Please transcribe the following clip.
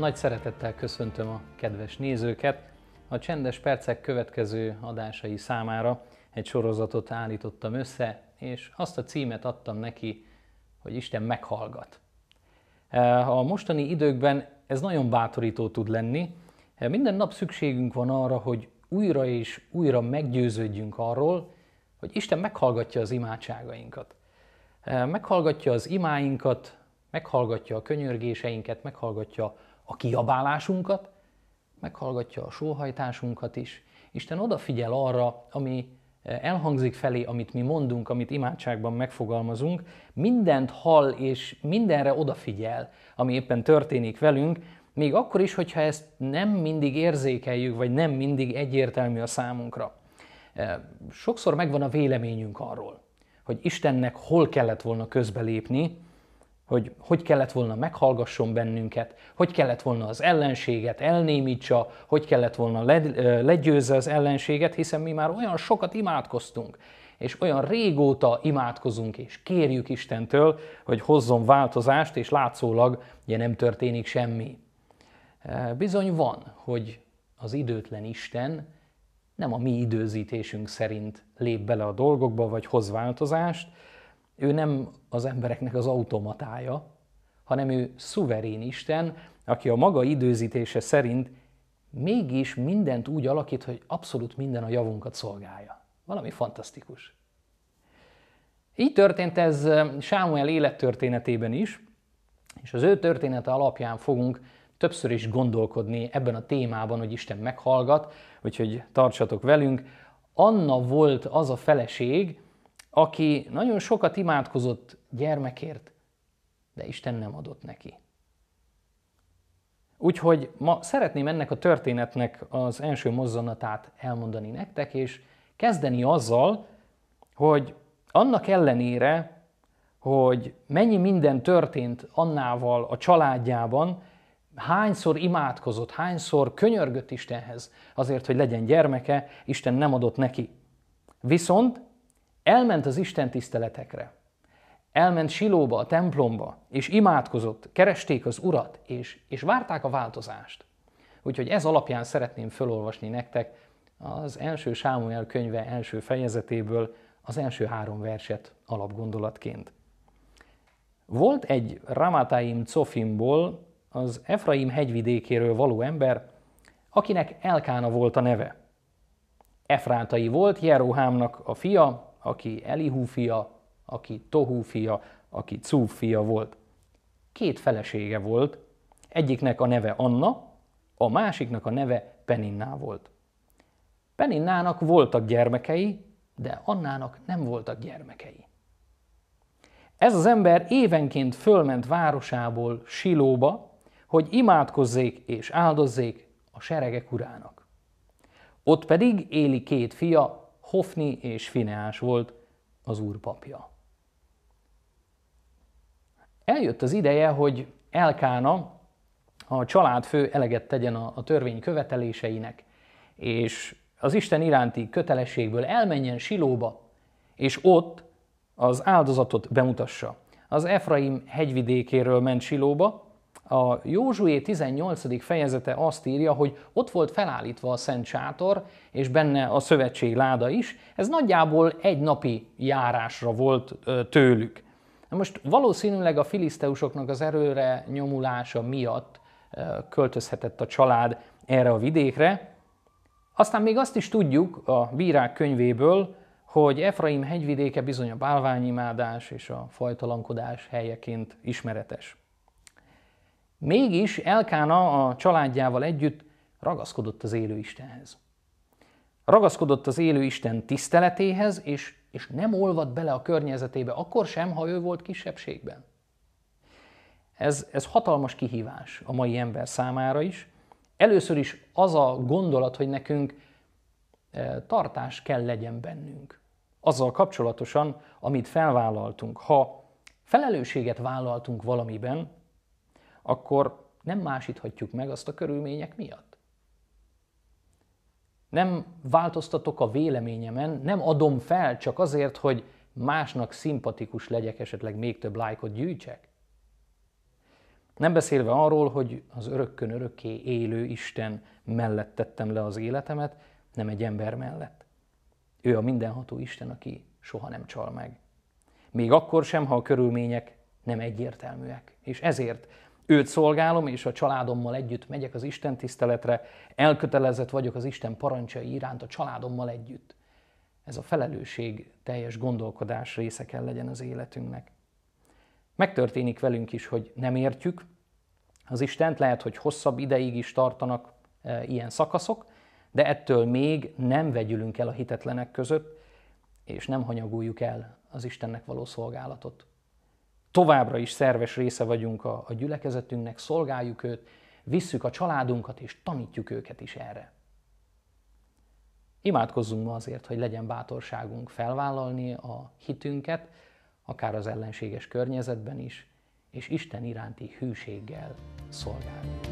Nagy szeretettel köszöntöm a kedves nézőket. A Csendes Percek következő adásai számára egy sorozatot állítottam össze, és azt a címet adtam neki, hogy Isten meghallgat. E, a mostani időkben ez nagyon bátorító tud lenni. E, minden nap szükségünk van arra, hogy újra és újra meggyőződjünk arról, hogy Isten meghallgatja az imádságainkat. E, meghallgatja az imáinkat, meghallgatja a könyörgéseinket, meghallgatja a kiabálásunkat, meghallgatja a sóhajtásunkat is. Isten odafigyel arra, ami eh, elhangzik felé, amit mi mondunk, amit imádságban megfogalmazunk, mindent hall és mindenre odafigyel, ami éppen történik velünk, még akkor is, hogyha ezt nem mindig érzékeljük, vagy nem mindig egyértelmű a számunkra. Eh, sokszor megvan a véleményünk arról, hogy Istennek hol kellett volna közbelépni, hogy hogy kellett volna meghallgasson bennünket, hogy kellett volna az ellenséget elnémítsa, hogy kellett volna legyőzze az ellenséget, hiszen mi már olyan sokat imádkoztunk, és olyan régóta imádkozunk, és kérjük Istentől, hogy hozzon változást, és látszólag ugye nem történik semmi. Bizony van, hogy az időtlen Isten nem a mi időzítésünk szerint lép bele a dolgokba, vagy hoz változást, ő nem az embereknek az automatája, hanem ő szuverén Isten, aki a maga időzítése szerint mégis mindent úgy alakít, hogy abszolút minden a javunkat szolgálja. Valami fantasztikus. Így történt ez Sámuel élettörténetében is, és az ő története alapján fogunk többször is gondolkodni ebben a témában, hogy Isten meghallgat, úgyhogy tartsatok velünk. Anna volt az a feleség, aki nagyon sokat imádkozott gyermekért, de Isten nem adott neki. Úgyhogy ma szeretném ennek a történetnek az első mozzanatát elmondani nektek, és kezdeni azzal, hogy annak ellenére, hogy mennyi minden történt Annával a családjában, hányszor imádkozott, hányszor könyörgött Istenhez azért, hogy legyen gyermeke, Isten nem adott neki. Viszont Elment az Isten tiszteletekre. Elment Silóba, a templomba, és imádkozott, keresték az Urat, és, és várták a változást. Úgyhogy ez alapján szeretném felolvasni nektek az első Sámuel könyve első fejezetéből az első három verset alapgondolatként. Volt egy Ramatáim Cofimból, az Efraim hegyvidékéről való ember, akinek Elkána volt a neve. Efrátai volt Jerohámnak a fia, aki Elihu fia, aki Tohu fia, aki Cúf fia volt. Két felesége volt, egyiknek a neve Anna, a másiknak a neve Peninná volt. Peninnának voltak gyermekei, de Annának nem voltak gyermekei. Ez az ember évenként fölment városából Silóba, hogy imádkozzék és áldozzék a seregek urának. Ott pedig éli két fia, Hofni és Fineás volt az úrpapja. Eljött az ideje, hogy Elkána, a családfő eleget tegyen a, törvény követeléseinek, és az Isten iránti kötelességből elmenjen Silóba, és ott az áldozatot bemutassa. Az Efraim hegyvidékéről ment Silóba, a Józsué 18. fejezete azt írja, hogy ott volt felállítva a Szent Sátor, és benne a szövetség láda is. Ez nagyjából egy napi járásra volt tőlük. Na most valószínűleg a filiszteusoknak az erőre nyomulása miatt költözhetett a család erre a vidékre. Aztán még azt is tudjuk a bírák könyvéből, hogy Efraim hegyvidéke bizony a bálványimádás és a fajtalankodás helyeként ismeretes. Mégis Elkána a családjával együtt ragaszkodott az élő Istenhez. Ragaszkodott az élő Isten tiszteletéhez, és, és nem olvadt bele a környezetébe, akkor sem, ha ő volt kisebbségben. Ez, ez hatalmas kihívás a mai ember számára is. Először is az a gondolat, hogy nekünk e, tartás kell legyen bennünk. Azzal kapcsolatosan, amit felvállaltunk. Ha felelősséget vállaltunk valamiben, akkor nem másíthatjuk meg azt a körülmények miatt. Nem változtatok a véleményemen, nem adom fel csak azért, hogy másnak szimpatikus legyek, esetleg még több lájkot gyűjtsek. Nem beszélve arról, hogy az örökkön örökké élő Isten mellett tettem le az életemet, nem egy ember mellett. Ő a mindenható Isten, aki soha nem csal meg. Még akkor sem, ha a körülmények nem egyértelműek. És ezért őt szolgálom, és a családommal együtt megyek az Isten tiszteletre, elkötelezett vagyok az Isten parancsai iránt a családommal együtt. Ez a felelősség teljes gondolkodás része kell legyen az életünknek. Megtörténik velünk is, hogy nem értjük az Istent, lehet, hogy hosszabb ideig is tartanak e, ilyen szakaszok, de ettől még nem vegyülünk el a hitetlenek között, és nem hanyaguljuk el az Istennek való szolgálatot továbbra is szerves része vagyunk a, a gyülekezetünknek, szolgáljuk őt, visszük a családunkat és tanítjuk őket is erre. Imádkozzunk ma azért, hogy legyen bátorságunk felvállalni a hitünket, akár az ellenséges környezetben is, és Isten iránti hűséggel szolgálni.